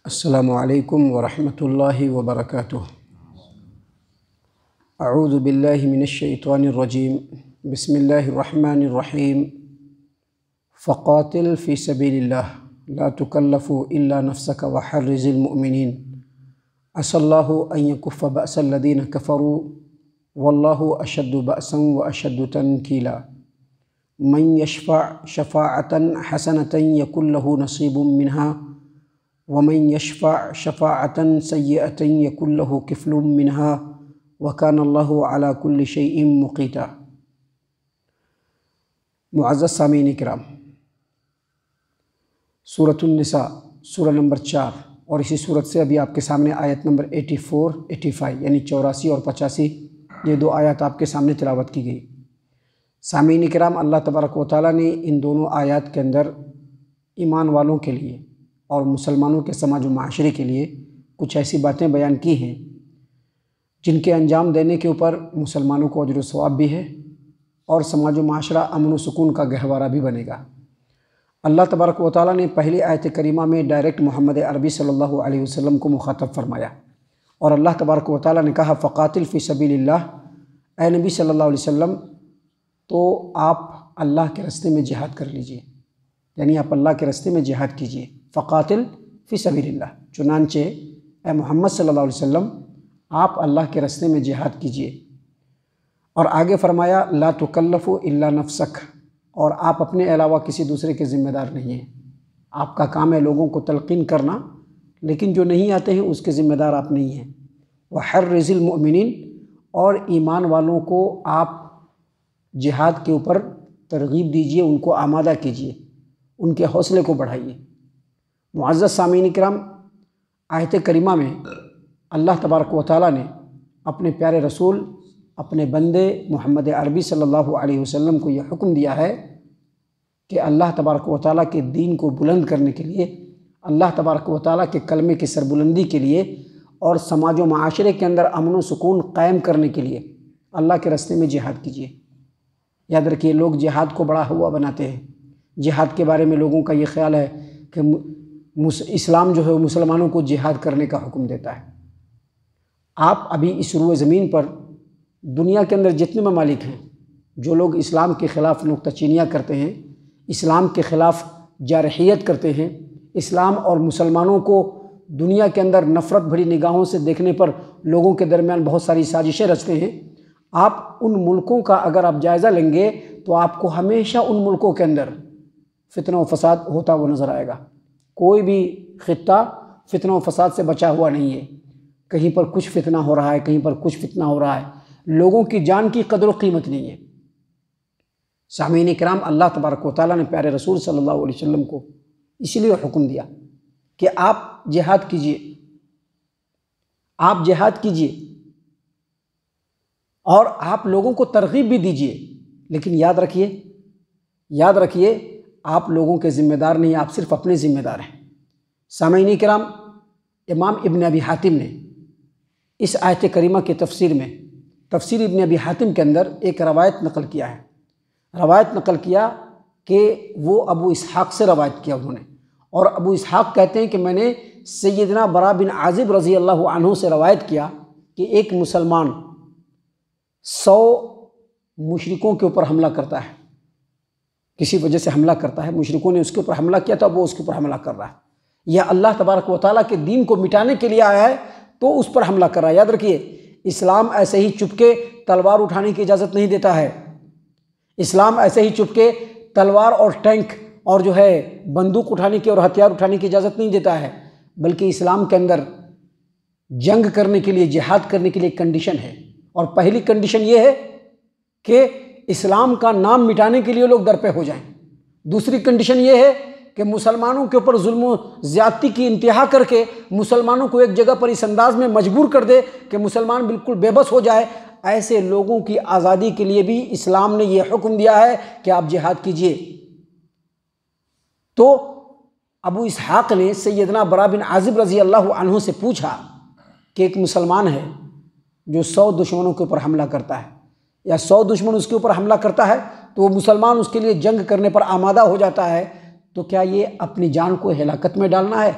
السلام عليكم ورحمة الله وبركاته أعوذ بالله من الشيطان الرجيم بسم الله الرحمن الرحيم فقاتل في سبيل الله لا تكلف إلا نفسك وحرز المؤمنين عسى الله أن يكف بأس الذين كفروا والله أشد بأسا وأشد تنكيلا من يشفع شفاعة حسنة يكون له نصيب منها वमन यशफ़ा शफ़ातन सैत यकुल्लह किफ़लुम मिनहा वकान अलाकुल्ल शईम मुक़ीता मुआज़त सामीन कराम सूरतुलनसा सूरह नंबर चार और इसी सूरत से अभी आपके सामने आयत नंबर 84, 85 यानी चौरासी और पचासी ये दो आयत आपके सामने तिलावत की गई सामीन कराम अल्लाह तबारक वाली ने इन दोनों आयत के अंदर ईमान वालों के लिए और मुसलमानों के समाज व माशरे के लिए कुछ ऐसी बातें बयान की हैं जिनके अंजाम देने के ऊपर मुसलमानों को अजर स्वाब भी है और समाज व माशरा अमन सुकून का गहवारा भी बनेगा अल्लाह तबारक व ताली ने पहली आयत करीमा में डायरेक्ट मोहम्मद अरबी सल्लल्लाहु अलैहि वसल्लम को मुखातब फरमाया और अल्लाह तबारक व ताली ने कहा फ़कातिल फ़ी सबील्ला ए नबी सल्ला वसम तो आप अल्लाह के रस्ते में जिहाद कर लीजिए यानी आप अल्लाह के रस्ते में जिहाद कीजिए फ़ातिल फ़ी सबील्ला चुनानचे ए मोहम्मद सल्लल्लाहु अलैहि वसल्लम आप अल्लाह के रस्ते में जिहाद कीजिए और आगे फरमाया ला तुकल्लफ़ इल्ला नफसक और आप अपने अलावा किसी दूसरे के ज़िम्मेदार नहीं हैं आपका काम है लोगों को तलकिन करना लेकिन जो नहीं आते हैं उसके ज़िम्मेदार आप नहीं हैं वह हर रज़िलमिन और ईमान वालों को आप जिहाद के ऊपर तरगीब दीजिए उनको आमादा कीजिए उनके हौसले को बढ़ाइए मुआज़ सामीन कराम आयत करीमा में अल्लाह तबारक व ने अपने प्यारे रसूल अपने बंदे मोहम्मद अरबी सल्लल्लाहु अलैहि वसल्लम को यह हुक्म दिया है कि अल्लाह तबारक व ताली के दीन को बुलंद करने के लिए अल्लाह तबारक व के कलमे की सरबुलंदी के लिए और समाज व माशरे के अंदर अमन व सुकून कायम करने के लिए अल्लाह के रस्ते में जिहाद कीजिए याद रखिए लोग जिहाद को बड़ा हुआ बनाते हैं जिहाद के बारे में लोगों का ये ख्याल है कि इस्लाम जो है मुसलमानों को जिहाद करने का हुक्म देता है आप अभी इस रुए ज़मीन पर दुनिया के अंदर जितने ममालिक हैं जो लोग इस्लाम के ख़िलाफ़ नुकतचीनियाँ करते हैं इस्लाम के ख़िलाफ़ जारहीत करते हैं इस्लाम और मुसलमानों को दुनिया के अंदर नफ़रत भरी निगाहों से देखने पर लोगों के दरमियान बहुत सारी साजिशें रचते हैं आप उन मुल्कों का अगर आप जायज़ा लेंगे तो आपको हमेशा उन मुल्कों के अंदर फितना व फसाद होता हुआ नज़र आएगा कोई भी ख़त्ता फितना फसाद से बचा हुआ नहीं है कहीं पर कुछ फितना हो रहा है कहीं पर कुछ फितना हो रहा है लोगों की जान की कदर कीमत नहीं है सामीन कराम अल्लाह तबारक वाली ने प्यारे रसूल सल्लल्लाहु अलैहि वसल्लम को इसलिए हुक्म दिया कि आप जिहाद कीजिए आप जिहाद कीजिए और आप लोगों को तरगीब भी दीजिए लेकिन याद रखिए याद रखिए आप लोगों के ज़िम्मेदार नहीं आप सिर्फ अपने ज़िम्मेदार हैं सामयनी कराम इमाम इबन अबी हातिम ने इस आयत करीमा की तफसीर में तफसीर इबन अबी हातिम के अंदर एक रवायत नकल किया है रवायत नकल किया कि वो अबू इसहाक़ से रवायत किया उन्होंने और अबू इसहाक़ कहते हैं कि मैंने सैदना बरा बिन आजिब रज़ी अल्लाह आनों से रवायत किया कि एक मुसलमान सौ मुशरकों के ऊपर हमला करता है किसी वजह से हमला करता है मुशरकों ने उसके ऊपर हमला किया तो अब वो उसके ऊपर हमला कर रहा है या अल्लाह तबारक व ताली के दीन को मिटाने के लिए आया है तो उस पर हमला कर रहा है याद रखिए इस्लाम ऐसे ही चुपके तलवार उठाने की इजाज़त नहीं देता है इस्लाम ऐसे ही चुपके तलवार और टैंक और जो है बंदूक उठाने की और हथियार उठाने की इजाज़त नहीं देता है बल्कि इस्लाम के अंदर जंग करने के लिए जिहाद करने के लिए कंडीशन है और पहली कंडीशन ये है कि इस्लाम का नाम मिटाने के लिए लोग दरपे हो जाएं दूसरी कंडीशन ये है कि मुसलमानों के ऊपर जुल्म ज़्यादती की इंतहा करके मुसलमानों को एक जगह पर इस अंदाज में मजबूर कर दे कि मुसलमान बिल्कुल बेबस हो जाए ऐसे लोगों की आज़ादी के लिए भी इस्लाम ने यह हुक्म दिया है कि आप जिहाद कीजिए तो अबू इसहाक़ ने सैदना बरा बिन आजिब रज़ी अल्लाह से पूछा कि एक मुसलमान है जो सौ दुश्मनों के ऊपर हमला करता है या सौ दुश्मन उसके ऊपर हमला करता है तो वो मुसलमान उसके लिए जंग करने पर आमादा हो जाता है तो क्या ये अपनी जान को हिलाकत में डालना है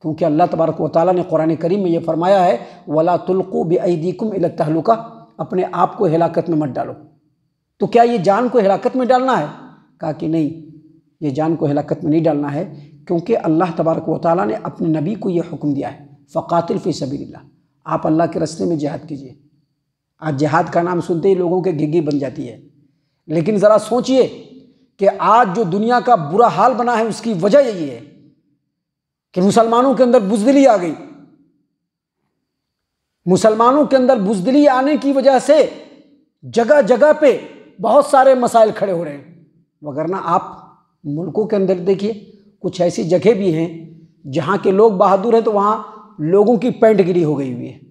क्योंकि अल्लाह तबारक वाली ने कुरान करीम में ये फरमाया है वला तुल्कु बेदीकुम तहलुका अपने आप को हिलाकत में मत डालो तो क्या ये जान को हलाकत में डालना है कहा कि नहीं ये जान को हिलाकत में नहीं डालना है क्योंकि अल्लाह तबारक वाली ने अपने नबी को ये हुक्म दिया है फ़ातिल फ़ी सबील्ला आप अल्लाह के रस्ते में जिहाद कीजिए आज जिहाद का नाम सुनते ही लोगों के घिघी बन जाती है लेकिन ज़रा सोचिए कि आज जो दुनिया का बुरा हाल बना है उसकी वजह यही है कि मुसलमानों के अंदर बुजदिली आ गई मुसलमानों के अंदर बुजदिली आने की वजह से जगह जगह पे बहुत सारे मसाइल खड़े हो रहे हैं वगरना आप मुल्कों के अंदर देखिए कुछ ऐसी जगह भी हैं जहाँ के लोग बहादुर हैं तो वहाँ लोगों की पैंट गिरी हो गई हुई है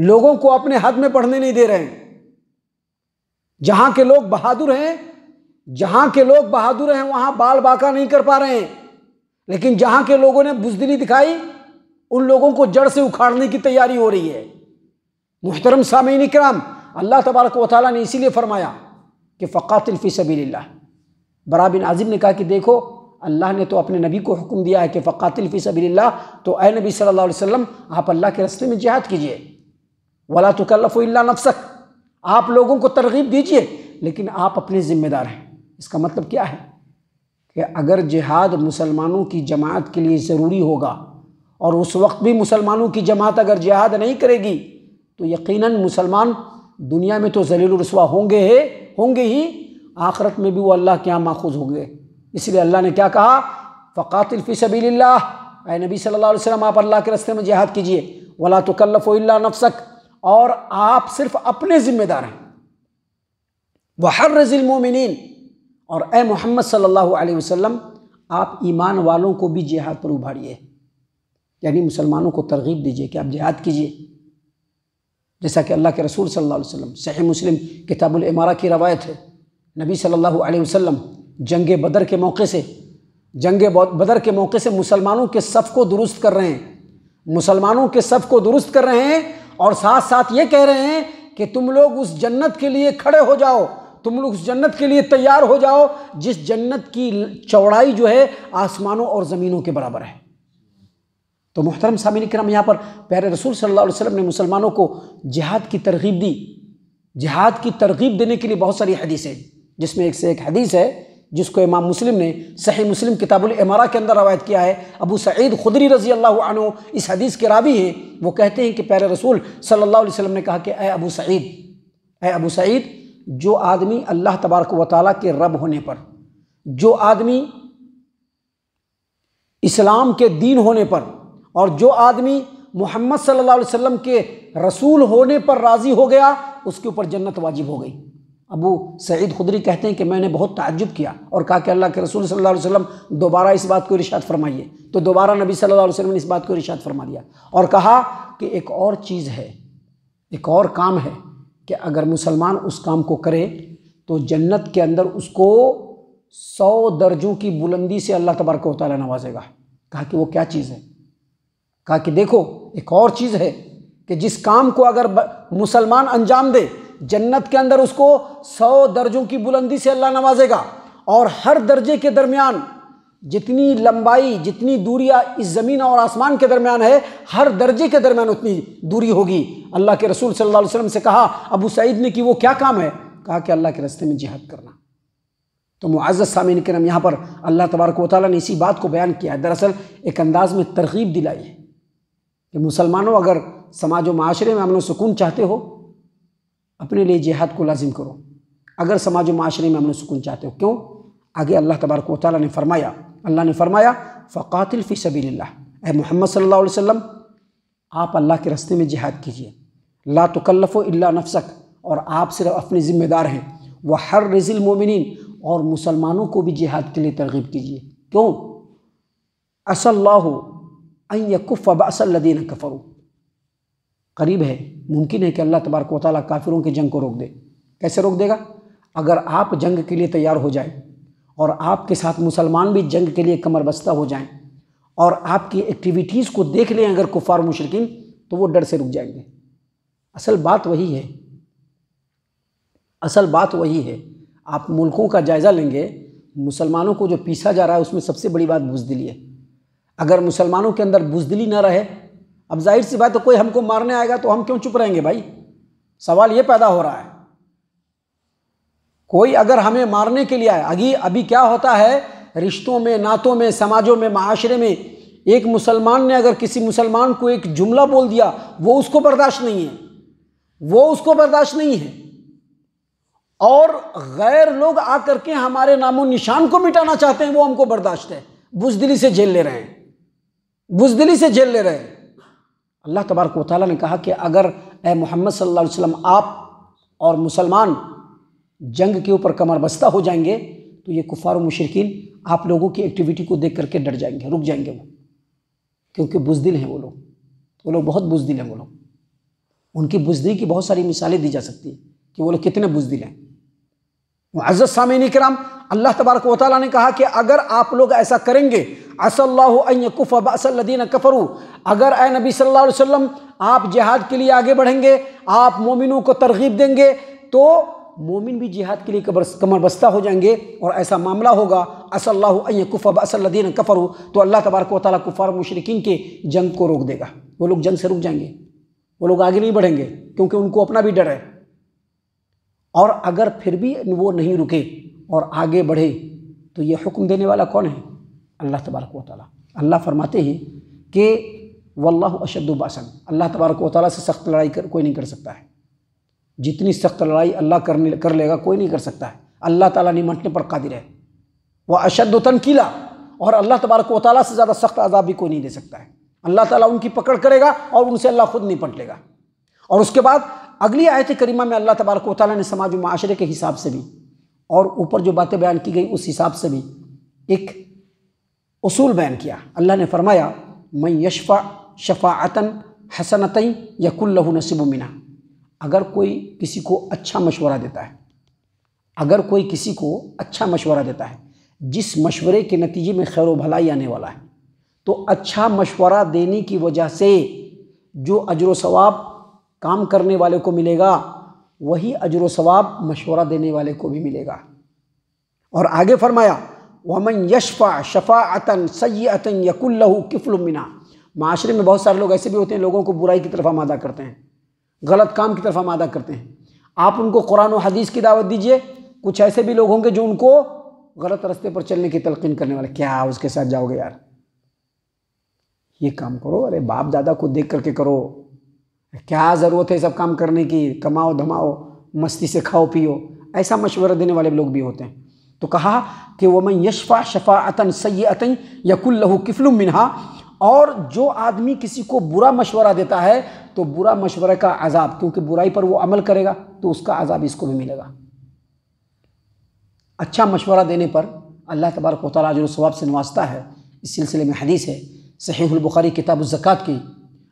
लोगों को अपने हद में पढ़ने नहीं दे रहे हैं जहां के लोग बहादुर हैं जहां के लोग बहादुर हैं वहां बाल बाका नहीं कर पा रहे हैं लेकिन जहां के लोगों ने बुजदिली दिखाई उन लोगों को जड़ से उखाड़ने की तैयारी हो रही है मुहतरम सामीन कराम अल्लाह तबारक वाली ने इसीलिए फरमाया कि फ़क़ातिलफ़ी सभी बराबिन आज़िम ने कहा कि देखो अल्लाह ने तो अपने नबी को हुक्म दिया है कि फ़क़ातिलफ़ी सबील्ला तो ए नबी सल्लल्लाहु अलैहि वसल्लम आप अल्लाह के रास्ते में जिहाद कीजिए वला तुकल्लफ़ुल्ला नफसक आप लोगों को तरगीब दीजिए लेकिन आप अपने ज़िम्मेदार हैं इसका मतलब क्या है कि अगर जिहाद मुसलमानों की जमात के लिए ज़रूरी होगा और उस वक्त भी मुसलमानों की जमात अगर जिहाद नहीं करेगी तो यकीनन मुसलमान दुनिया में तो जलील रसवा होंगे है होंगे ही आखरत में भी वो अल्लाह के यहाँ माखूज होंगे इसलिए अल्लाह ने क्या कहा फ़ातिल फ़ी सबील्ला नबी सल्लल्लाहु अलैहि वसल्लम आप अल्लाह के रस्ते में जिहाद कीजिए वला तो कल्लफ़ नफसक और आप सिर्फ अपने जिम्मेदार हैं हर रजिल मोमिन और ए मोहम्मद सल्लल्लाहु अलैहि वसल्लम आप ईमान वालों को भी जिहाद पर उभारिए यानी मुसलमानों को तरगीब दीजिए कि आप जिहाद कीजिए जैसा कि अल्लाह के रसूल सल्लल्लाहु अलैहि वसल्लम सही मुस्लिम किताबुल इमारा की रवायत है नबी सल्लल्लाहु अलैहि वसल्लम जंग बदर के मौके से जंग बदर के मौके से मुसलमानों के सफ़ को दुरुस्त कर रहे हैं मुसलमानों के सफ़ को दुरुस्त कर रहे हैं और साथ साथ ये कह रहे हैं कि तुम लोग उस जन्नत के लिए खड़े हो जाओ तुम लोग उस जन्नत के लिए तैयार हो जाओ जिस जन्नत की चौड़ाई जो है आसमानों और ज़मीनों के बराबर है तो मोहतरम सामिन करम यहाँ पर प्यारे रसूल सल्लल्लाहु अलैहि वसल्लम ने मुसलमानों को जिहाद की तरगीब दी जिहाद की तरगीब देने के लिए बहुत सारी हदीसें जिसमें एक से एक हदीस है जिसको इमाम मुस्लिम ने सही मुस्लिम किताबुल इमारा के अंदर रवायत किया है अबू सईद खुदरी रजी अल्लाह आनो इस हदीस के रावी हैं वो कहते हैं कि प्यारे रसूल सल्लल्लाहु अलैहि वसल्लम ने कहा कि अय अबू सईद अय अबू सईद जो आदमी अल्लाह तबारक व ताली के रब होने पर जो आदमी इस्लाम के दीन होने पर और जो आदमी मोहम्मद सल्लल्लाहु अलैहि वसल्लम के रसूल होने पर राज़ी हो गया उसके ऊपर जन्नत वाजिब हो गई अबू सईद खुदरी कहते हैं कि मैंने बहुत ताज्जुब किया और कहा कि अल्लाह के रसूल सल्लल्लाहु अलैहि वसल्लम दोबारा इस बात को इरशाद फरमाइए तो दोबारा नबी सल्लल्लाहु अलैहि वसल्लम ने इस बात को इरशाद फरमा दिया और कहा कि एक और चीज़ है एक और काम है कि अगर मुसलमान उस काम को करे तो जन्नत के अंदर उसको सौ दर्जों की बुलंदी से अल्लाह तबारक वाली नवाजेगा कहा कि वो क्या चीज़ है कहा कि देखो एक और चीज़ है कि जिस काम को अगर मुसलमान अंजाम दे जन्नत के अंदर उसको सौ दर्जों की बुलंदी से अल्लाह नवाजेगा और हर दर्जे के दरमियान जितनी लंबाई जितनी दूरियाँ इस ज़मीन और आसमान के दरमियान है हर दर्जे के दरमियान उतनी दूरी होगी अल्लाह के रसूल सल्लल्लाहु अलैहि वसल्लम से कहा अबू सईद ने कि वो क्या काम है कहा कि अल्लाह के रस्ते में जिहाद करना तो मुआजत सामिन करम यहाँ पर अल्लाह तबारक वाली ने इसी बात को बयान किया है दरअसल एक अंदाज़ में तरगीब दिलाई है कि मुसलमानों अगर समाज व माशरे में अमन सुकून चाहते हो अपने लिए जिहाद को लाजिम करो अगर समाज माशरे में अमन सुकून चाहते हो क्यों आगे अल्लाह तबारक वाली ने फरमाया अल्लाह ने फरमाया फ़ातिल फ़ी सबी ए मोहम्मद सल्लल्लाहु अलैहि वसल्लम आप अल्लाह के रस्ते में जिहाद कीजिए ला तकल्लफ़ो इल्ला नफसक और आप सिर्फ अपने ज़िम्मेदार हैं वह हर रज़िल मोमिन और मुसलमानों को भी जिहाद के लिए तरगीब कीजिए क्यों असल असल्लिन कफ़रू करीब है मुमकिन है कि अल्लाह तबारक वाली काफिरों की जंग को रोक दे कैसे रोक देगा अगर आप जंग के लिए तैयार हो जाए और आपके साथ मुसलमान भी जंग के लिए कमर बस्ता हो जाएं और आपकी एक्टिविटीज़ को देख लें अगर कुफार मुशरकिन तो वो डर से रुक जाएंगे असल बात वही है असल बात वही है आप मुल्कों का जायज़ा लेंगे मुसलमानों को जो पीसा जा रहा है उसमें सबसे बड़ी बात बुजदिली है अगर मुसलमानों के अंदर बुजदिली ना रहे अब जाहिर सी बात है कोई हमको मारने आएगा तो हम क्यों चुप रहेंगे भाई सवाल ये पैदा हो रहा है कोई अगर हमें मारने के लिए आए अभी अभी क्या होता है रिश्तों में नातों में समाजों में माशरे में एक मुसलमान ने अगर किसी मुसलमान को एक जुमला बोल दिया वो उसको बर्दाश्त नहीं है वो उसको बर्दाश्त नहीं है और गैर लोग आकर के हमारे नामों निशान को मिटाना चाहते हैं वो हमको बर्दाश्त है बुजदिली से जेल ले रहे हैं बुजदिली से जेल ले रहे हैं अल्लाह तबारक वाली ने कहा कि अगर ए मोहम्मद सल्लल्लाहु अलैहि वसल्लम आप और मुसलमान जंग के ऊपर कमर बस्ता हो जाएंगे तो ये कुफार मशरकिन आप लोगों की एक्टिविटी को देख करके डर जाएंगे रुक जाएंगे वो क्योंकि बुजदिल हैं वो लोग वो लोग बहुत बुजदिल हैं वो लोग उनकी बुजदिल की बहुत सारी मिसालें दी जा सकती है कि वो लोग कितने बुजदिल हैं अज़त सामिन कराम अल्लाह तबारक वाली ने कहा कि अगर आप लोग ऐसा करेंगे असल्लाकुफ़ीन कफ़रू अगर ए नबी सल्लल्लाहु अलैहि वसल्लम आप जिहाद के लिए आगे बढ़ेंगे आप मोमिनों को तरगीब देंगे तो मोमिन भी जिहाद के लिए कबर कमर बस्ता हो जाएंगे और ऐसा मामला होगा असल्लाकुफ़ीन कफ़रू तो अल्लाह तबारक वाली कुफ़ार मशरकिन के जंग को रोक देगा वो लोग जंग से रुक जाएंगे वो लोग आगे नहीं बढ़ेंगे क्योंकि उनको अपना भी डर है और अगर फिर भी वो नहीं रुके और आगे बढ़े तो ये हुक्म देने वाला कौन है अल्लाह तबारक वाली अल्लाह फरमाते हैं कि वल्लाह अशदुबासन अल्लाह तबारक वाली से सख्त लड़ाई कर कोई नहीं कर सकता है जितनी सख्त लड़ाई अल्लाह करने कर लेगा कोई नहीं कर सकता है अल्लाह ताला निमटने पर कादिर है वह अशद तनकीला और अल्लाह तबारक वाली से ज़्यादा सख्त आज़ाब भी कोई नहीं दे सकता है अल्लाह ताला उनकी पकड़ करेगा और उनसे अल्लाह खुद निपट लेगा और उसके बाद अगली आयत करीमा में अल्लाह तबारक वाली ने समाज माशरे के हिसाब से भी और ऊपर जो बातें बयान की गई उस हिसाब से भी एक उसूल बयान किया अल्लाह ने फरमाया मैं यशफ़ा शफ़ातन हसनतई यकुल्लहू नसीब मिना अगर कोई किसी को अच्छा मशवरा देता है अगर कोई किसी को अच्छा मशवरा देता है जिस मशवरे के नतीजे में खैर भलाई आने वाला है तो अच्छा मशवरा देने की वजह से जो अजर सवाब काम करने वाले को मिलेगा वही अजर सवाब मशवरा देने वाले को भी मिलेगा और आगे फरमाया वमन यशफ़ा शफ़ा अतन सै अतन यकुल्लहू किफ़लमिना माशरे में बहुत सारे लोग ऐसे भी होते हैं लोगों को बुराई की तरफ आमादा करते हैं गलत काम की तरफ आमादा करते हैं आप उनको कुरान और हदीस की दावत दीजिए कुछ ऐसे भी लोग होंगे जो उनको गलत रास्ते पर चलने की तलकिन करने वाले क्या उसके साथ जाओगे यार ये काम करो अरे बाप दादा को देख करके करो क्या ज़रूरत है सब काम करने की कमाओ धमाओ मस्ती से खाओ पियो ऐसा मशवरा देने वाले लोग भी होते हैं तो कहा कि वह मैं यशफ़ा शफ़ातन अतन यकुल्लहू किफलु मिनहा और जो आदमी किसी को बुरा मशवरा देता है तो बुरा मशवरे का अजाब क्योंकि बुराई पर वो अमल करेगा तो उसका अजाब इसको भी मिलेगा अच्छा मशवरा देने पर अल्लाह तबारक वाली सवाब से नवाजता है इस सिलसिले में हदीस है सहीबुल्बुखारी किताब ज़क़़त की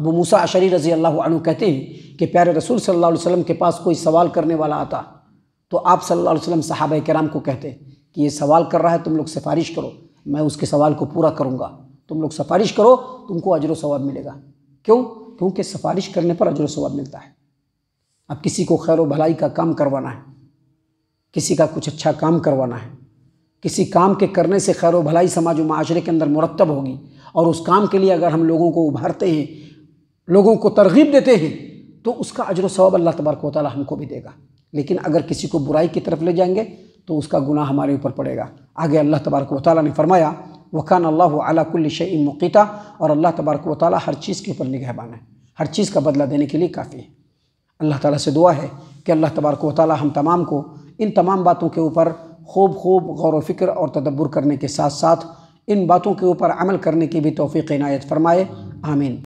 अबू मूसा अशरी रज़ी अल्लाह कहते हैं कि प्यारे रसूल सल्लल्लाहु अलैहि वसल्लम के पास कोई सवाल करने वाला आता तो आप सल्लल्लाहु अलैहि वसल्लम सहाबा कराम को कहते कि ये सवाल कर रहा है तुम लोग सिफारिश करो मैं उसके सवाल को पूरा करूँगा तुम लोग सिफारिश करो तुमको अजर सवाब मिलेगा क्यों क्योंकि सिफारिश करने पर अजर सवाब मिलता है अब किसी को खैर भलाई का काम करवाना है किसी का कुछ अच्छा काम करवाना है किसी काम के करने से खैर भलाई समाज व माशरे के अंदर मुरतब होगी और उस काम के लिए अगर हम लोगों को उभारते हैं लोगों को तरगीब देते हैं तो उसका अजर सवाब अल्लाह तबारक वाली हमको भी देगा लेकिन अगर किसी को बुराई की तरफ ले जाएंगे तो उसका गुनाह हमारे ऊपर पड़ेगा आगे अल्लाह तबारक वाली ने फरमाया वकान अल्लाह अलाकुल्ल मुकीता और अल्लाह तबारक वाली हर चीज़ के ऊपर निगहबान है हर चीज़ का बदला देने के लिए काफ़ी है अल्लाह ताला से दुआ है कि अल्लाह तबारक वाली हम तमाम को इन तमाम बातों के ऊपर खूब खूब गौर फिक्र और तदब्बर करने के साथ साथ इन बातों के ऊपर अमल करने की भी तोफ़ी इनायत फरमाए आमीन